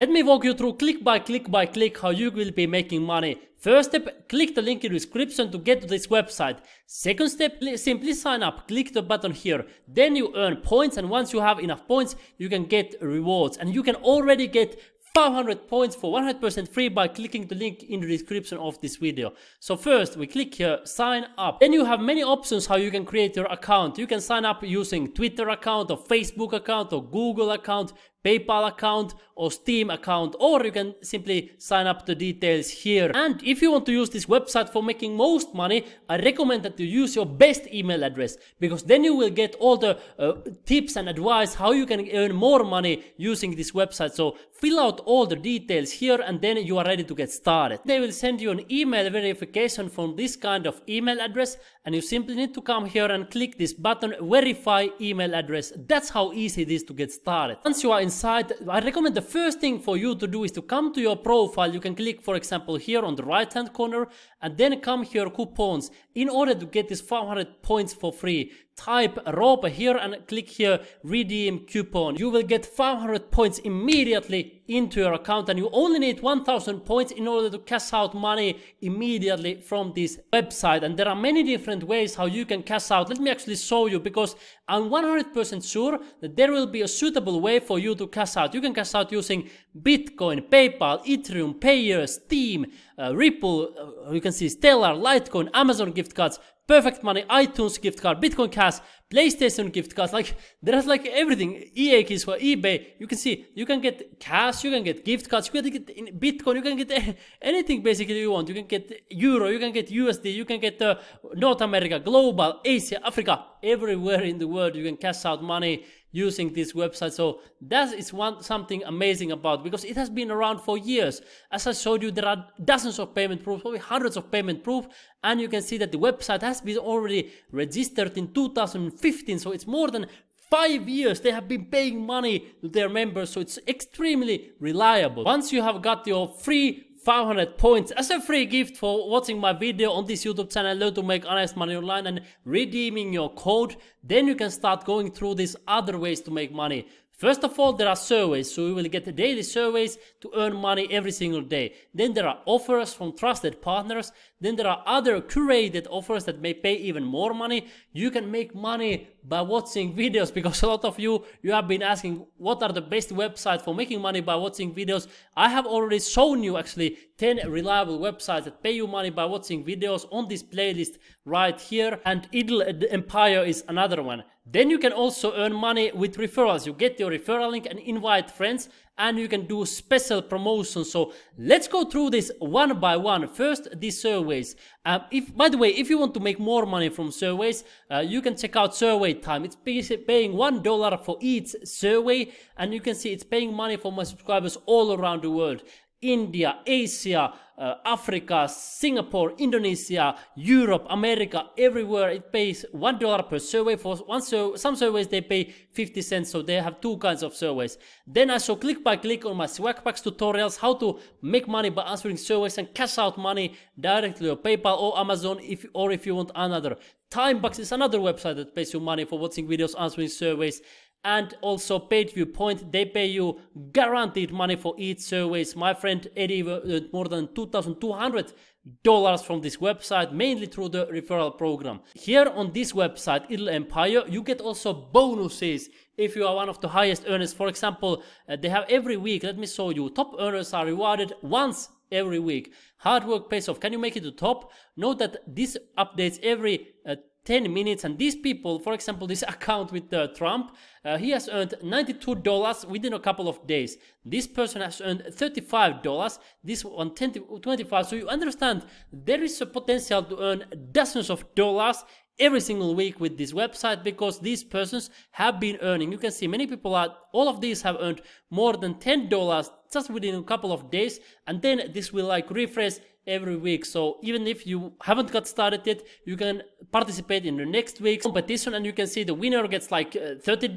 Let me walk you through click by click by click how you will be making money. First step, click the link in description to get to this website. Second step, simply sign up, click the button here. Then you earn points and once you have enough points, you can get rewards and you can already get 500 points for 100% free by clicking the link in the description of this video. So first we click here sign up. Then you have many options how you can create your account. You can sign up using Twitter account or Facebook account or Google account, PayPal account or Steam account or you can simply sign up the details here. And if you want to use this website for making most money, I recommend that you use your best email address because then you will get all the uh, tips and advice how you can earn more money using this website. So fill out all the details here and then you are ready to get started. They will send you an email verification from this kind of email address and you simply need to come here and click this button verify email address. That's how easy it is to get started. Once you are in site, I recommend the first thing for you to do is to come to your profile. You can click, for example, here on the right hand corner and then come here coupons. In order to get this 500 points for free, type Rope here and click here redeem coupon. You will get 500 points immediately into your account and you only need 1000 points in order to cash out money immediately from this website and there are many different ways how you can cash out let me actually show you because i'm 100% sure that there will be a suitable way for you to cash out you can cash out using bitcoin paypal ethereum payers steam uh, ripple uh, you can see stellar litecoin amazon gift cards Perfect Money, iTunes gift card, Bitcoin Cash, PlayStation gift cards. Like there's like everything. EA keys for eBay. You can see you can get cash, you can get gift cards, you can get in Bitcoin, you can get anything basically you want. You can get Euro, you can get USD, you can get uh, North America, Global, Asia, Africa everywhere in the world you can cash out money using this website so that is one something amazing about because it has been around for years as i showed you there are dozens of payment proofs probably hundreds of payment proofs and you can see that the website has been already registered in 2015 so it's more than five years they have been paying money to their members so it's extremely reliable once you have got your free 500 points as a free gift for watching my video on this YouTube channel Learn to make honest money online and redeeming your code. Then you can start going through these other ways to make money. First of all, there are surveys, so you will get daily surveys to earn money every single day. Then there are offers from trusted partners. Then there are other curated offers that may pay even more money. You can make money by watching videos because a lot of you you have been asking what are the best websites for making money by watching videos i have already shown you actually 10 reliable websites that pay you money by watching videos on this playlist right here and idle empire is another one then you can also earn money with referrals you get your referral link and invite friends and you can do special promotion. So let's go through this one by one. First, the surveys. Um, if, by the way, if you want to make more money from surveys, uh, you can check out Survey Time. It's paying one dollar for each survey, and you can see it's paying money for my subscribers all around the world. India, Asia, uh, Africa, Singapore, Indonesia, Europe, America, everywhere it pays one dollar per survey. For one sur some surveys they pay 50 cents, so they have two kinds of surveys. Then I show click by click on my Swagbucks tutorials how to make money by answering surveys and cash out money directly on PayPal or Amazon if or if you want another. Timebox is another website that pays you money for watching videos, answering surveys and also paid viewpoint. They pay you guaranteed money for each surveys. My friend Eddie more than $2,200 dollars from this website mainly through the referral program here on this website idle empire you get also bonuses if you are one of the highest earners for example uh, they have every week let me show you top earners are rewarded once every week hard work pays off can you make it to top note that this updates every uh, 10 minutes and these people for example this account with uh, trump uh, he has earned $92 within a couple of days this person has earned $35 this one 10 25 so you understand there is a potential to earn dozens of dollars every single week with this website because these persons have been earning you can see many people are all of these have earned more than $10 just within a couple of days and then this will like refresh every week. So even if you haven't got started yet, you can participate in the next week's competition and you can see the winner gets like uh, $30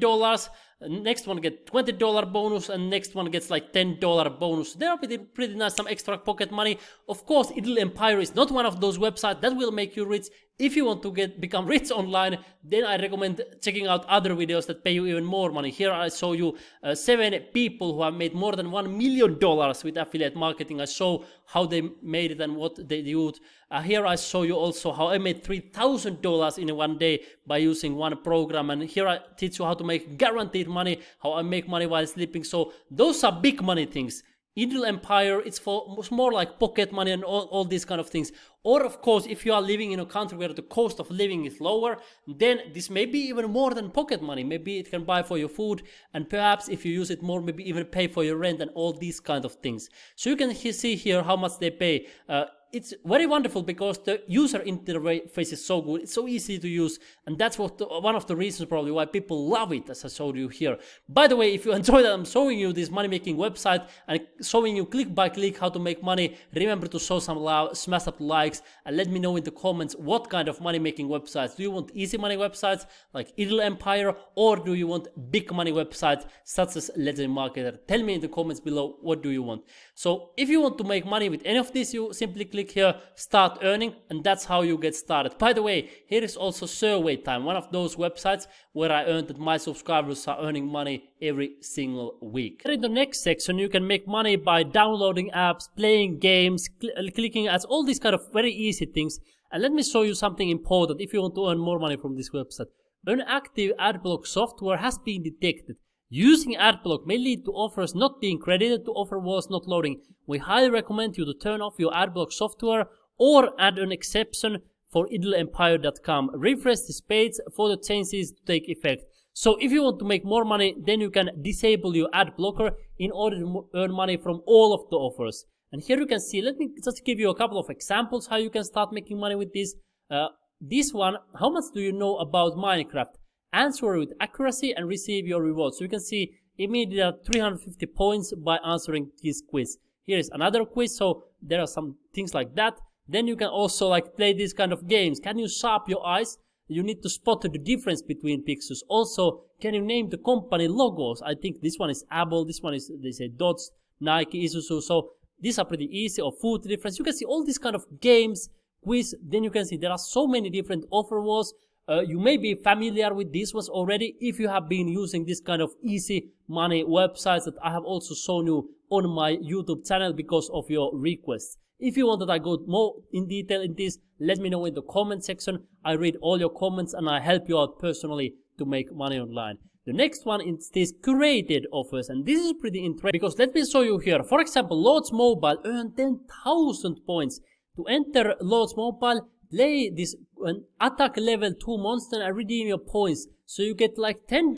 next one get $20 bonus and next one gets like $10 bonus they're pretty, pretty nice some extra pocket money of course idle empire is not one of those websites that will make you rich if you want to get become rich online then i recommend checking out other videos that pay you even more money here i show you uh, seven people who have made more than one million dollars with affiliate marketing i show how they made it and what they did uh, here i show you also how i made three thousand dollars in one day by using one program and here i teach you how to make guaranteed money, how I make money while sleeping. So those are big money things. Idle Empire, it's for it's more like pocket money and all, all these kind of things. Or of course, if you are living in a country where the cost of living is lower, then this may be even more than pocket money. Maybe it can buy for your food and perhaps if you use it more, maybe even pay for your rent and all these kind of things. So you can see here how much they pay. Uh, it's very wonderful because the user interface is so good. It's so easy to use. And that's what the, one of the reasons probably why people love it, as I showed you here. By the way, if you enjoyed that, I'm showing you this money making website and showing you click by click how to make money. Remember to show some love, smash up likes, and let me know in the comments what kind of money making websites. Do you want easy money websites like Idle Empire or do you want big money websites such as Legend Marketer? Tell me in the comments below what do you want. So if you want to make money with any of these, you simply click click here, start earning, and that's how you get started. By the way, here is also Survey Time, one of those websites where I earned that my subscribers are earning money every single week. in the next section, you can make money by downloading apps, playing games, cl clicking ads, all these kind of very easy things. And let me show you something important if you want to earn more money from this website. An active ad block software has been detected Using Adblock may lead to offers not being credited to offer walls not loading. We highly recommend you to turn off your Adblock software or add an exception for idleempire.com. Refresh this page for the changes to take effect. So if you want to make more money, then you can disable your ad blocker in order to earn money from all of the offers. And here you can see, let me just give you a couple of examples how you can start making money with this. Uh, this one, how much do you know about Minecraft? answer with accuracy and receive your reward. So you can see immediate 350 points by answering this quiz. Here is another quiz. So there are some things like that. Then you can also like play these kind of games. Can you sharp your eyes? You need to spot the difference between pixels. Also, can you name the company logos? I think this one is Apple. This one is, they say Dots, Nike, Isuzu. So these are pretty easy or food difference. You can see all these kind of games, quiz. Then you can see there are so many different offer walls uh, you may be familiar with this was already if you have been using this kind of easy money websites that I have also shown you on my YouTube channel because of your requests. If you want that I go more in detail in this, let me know in the comment section. I read all your comments and I help you out personally to make money online. The next one is this curated offers and this is pretty interesting because let me show you here. For example, Lords Mobile earned 10,000 points. To enter Lords Mobile, Play this an attack level 2 monster and redeem your points. So you get like $10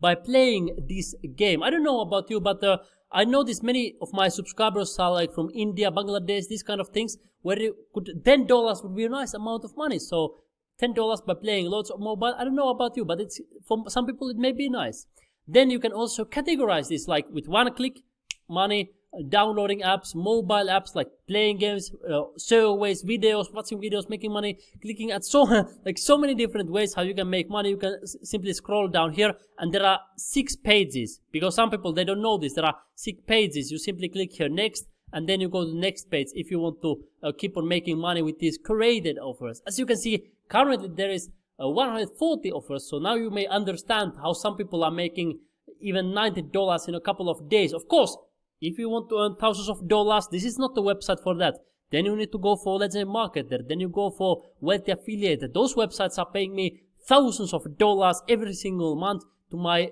by playing this game. I don't know about you, but uh, I noticed many of my subscribers are like from India, Bangladesh, these kind of things, where you could $10 would be a nice amount of money. So $10 by playing lots of mobile. I don't know about you, but it's for some people it may be nice. Then you can also categorize this like with one click, money, downloading apps, mobile apps like playing games, uh, surveys, videos, watching videos, making money, clicking at so like so many different ways how you can make money. You can simply scroll down here and there are six pages because some people they don't know this. There are six pages. You simply click here next and then you go to the next page if you want to uh, keep on making money with these curated offers. As you can see, currently there is uh, 140 offers. So now you may understand how some people are making even $90 in a couple of days. Of course, if you want to earn thousands of dollars, this is not the website for that. Then you need to go for let's marketer. Then you go for wealthy affiliate. Those websites are paying me thousands of dollars every single month to my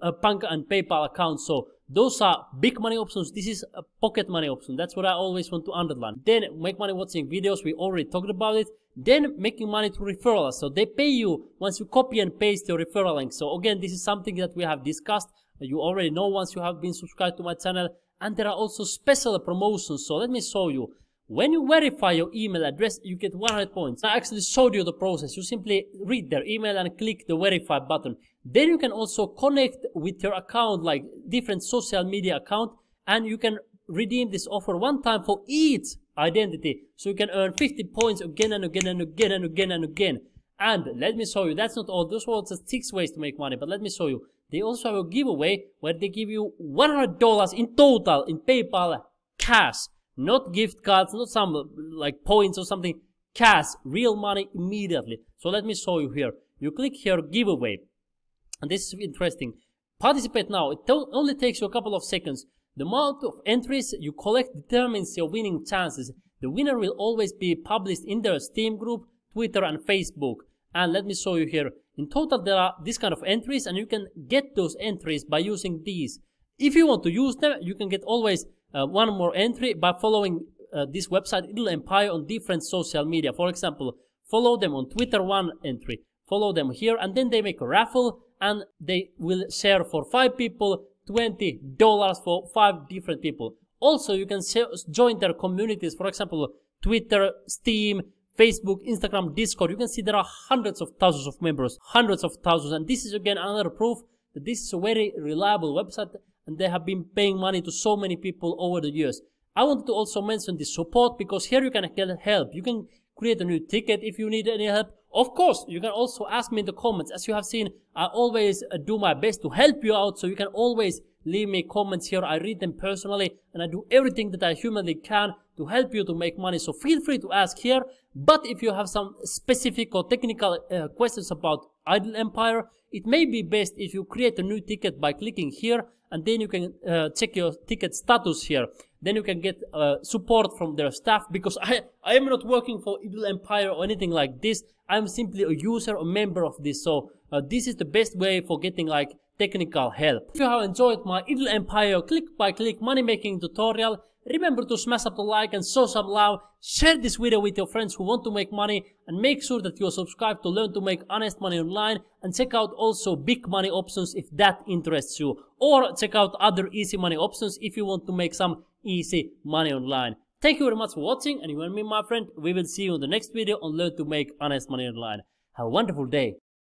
uh, uh, bank and PayPal account. So those are big money options. This is a pocket money option. That's what I always want to underline. Then make money watching videos. We already talked about it. Then making money through referrals. So they pay you once you copy and paste your referral link. So again, this is something that we have discussed. You already know once you have been subscribed to my channel and there are also special promotions. So let me show you. When you verify your email address, you get 100 points. I actually showed you the process. You simply read their email and click the verify button. Then you can also connect with your account, like different social media account, and you can redeem this offer one time for each identity. So you can earn 50 points again and again and again and again and again. And let me show you, that's not all. Those were just six ways to make money, but let me show you. They also have a giveaway where they give you $100 in total in PayPal cash, not gift cards, not some like points or something, cash, real money immediately. So let me show you here. You click here giveaway. And this is interesting. Participate now. It only takes you a couple of seconds. The amount of entries you collect determines your winning chances. The winner will always be published in their Steam group Twitter, and Facebook. And let me show you here. In total, there are this kind of entries, and you can get those entries by using these. If you want to use them, you can get always uh, one more entry by following uh, this website, Little Empire, on different social media. For example, follow them on Twitter, one entry. Follow them here, and then they make a raffle, and they will share for five people $20 for five different people. Also, you can join their communities. For example, Twitter, Steam, Facebook, Instagram, Discord. You can see there are hundreds of thousands of members, hundreds of thousands. And this is again another proof that this is a very reliable website and they have been paying money to so many people over the years. I wanted to also mention the support because here you can get help. You can create a new ticket if you need any help. Of course, you can also ask me in the comments. As you have seen, I always uh, do my best to help you out. So you can always leave me comments here. I read them personally and I do everything that I humanly can to help you to make money. So feel free to ask here. But if you have some specific or technical uh, questions about Idle Empire, it may be best if you create a new ticket by clicking here and then you can uh, check your ticket status here. Then you can get uh, support from their staff because I, I am not working for Idle Empire or anything like this. I'm simply a user, a member of this. So uh, this is the best way for getting like technical help. If you have enjoyed my Idle Empire click by click money making tutorial, Remember to smash up the like and show some love. Share this video with your friends who want to make money and make sure that you are subscribed to learn to make honest money online and check out also big money options if that interests you or check out other easy money options if you want to make some easy money online. Thank you very much for watching and you and me my friend we will see you in the next video on learn to make honest money online. Have a wonderful day.